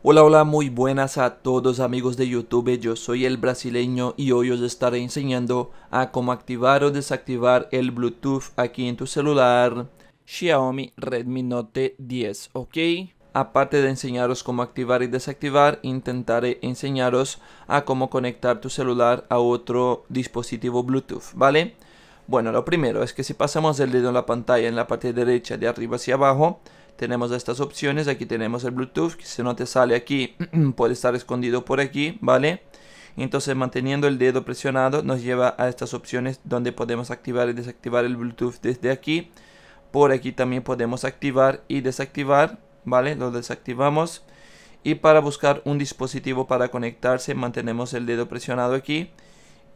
Hola, hola, muy buenas a todos amigos de YouTube, yo soy el brasileño y hoy os estaré enseñando a cómo activar o desactivar el Bluetooth aquí en tu celular Xiaomi Redmi Note 10, ¿ok? Aparte de enseñaros cómo activar y desactivar, intentaré enseñaros a cómo conectar tu celular a otro dispositivo Bluetooth, ¿vale? Bueno, lo primero es que si pasamos el dedo en la pantalla en la parte derecha de arriba hacia abajo, tenemos estas opciones. Aquí tenemos el Bluetooth, que si no te sale aquí, puede estar escondido por aquí, ¿vale? Entonces manteniendo el dedo presionado nos lleva a estas opciones donde podemos activar y desactivar el Bluetooth desde aquí. Por aquí también podemos activar y desactivar, ¿vale? Lo desactivamos. Y para buscar un dispositivo para conectarse mantenemos el dedo presionado aquí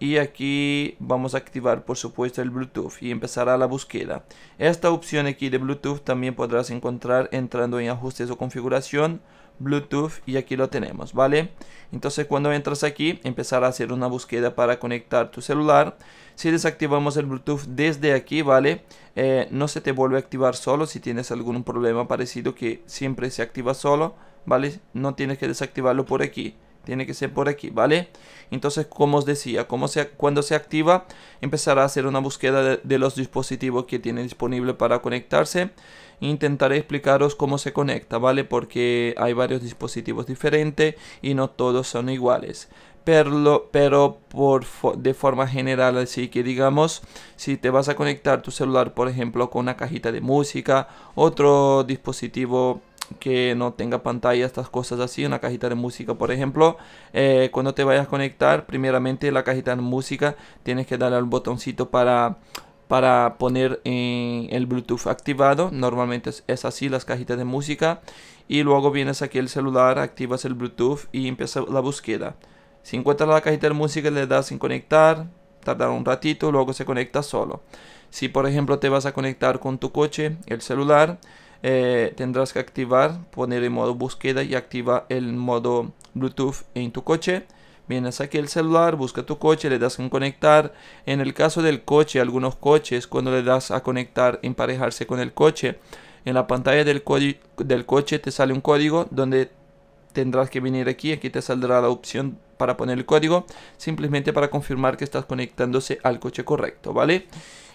y aquí vamos a activar por supuesto el Bluetooth y empezará la búsqueda. Esta opción aquí de Bluetooth también podrás encontrar entrando en ajustes o configuración Bluetooth y aquí lo tenemos, ¿vale? Entonces cuando entras aquí empezará a hacer una búsqueda para conectar tu celular. Si desactivamos el Bluetooth desde aquí, ¿vale? Eh, no se te vuelve a activar solo si tienes algún problema parecido que siempre se activa solo, ¿vale? No tienes que desactivarlo por aquí. Tiene que ser por aquí, ¿vale? Entonces, como os decía, cuando se activa, empezará a hacer una búsqueda de, los dispositivos que tiene disponible para conectarse. Intentaré explicaros cómo se conecta, ¿vale? Porque hay varios dispositivos diferentes y no todos son iguales. Pero, pero, por de forma general, así que digamos, si te vas a conectar tu celular, por ejemplo, con una cajita de música, otro dispositivo que no tenga pantalla, estas cosas así, una cajita de música, por ejemplo. Eh, cuando te vayas a conectar, primeramente la cajita de música, tienes que darle al botoncito para para poner eh, el Bluetooth activado. Normalmente es así las cajitas de música. Y luego vienes aquí el celular, activas el Bluetooth y empieza la búsqueda. Si encuentras la cajita de música, le das en conectar. tarda un ratito, luego se conecta solo. Si por ejemplo te vas a conectar con tu coche, el celular, eh, tendrás que activar, poner en modo búsqueda y activa el modo Bluetooth en tu coche. Vienes aquí el celular, busca tu coche, le das en conectar. En el caso del coche, algunos coches, cuando le das a conectar, emparejarse con el coche, en la pantalla del, del coche te sale un código donde tendrás que venir aquí. Aquí te saldrá la opción para poner el código, simplemente para confirmar que estás conectándose al coche correcto, ¿vale?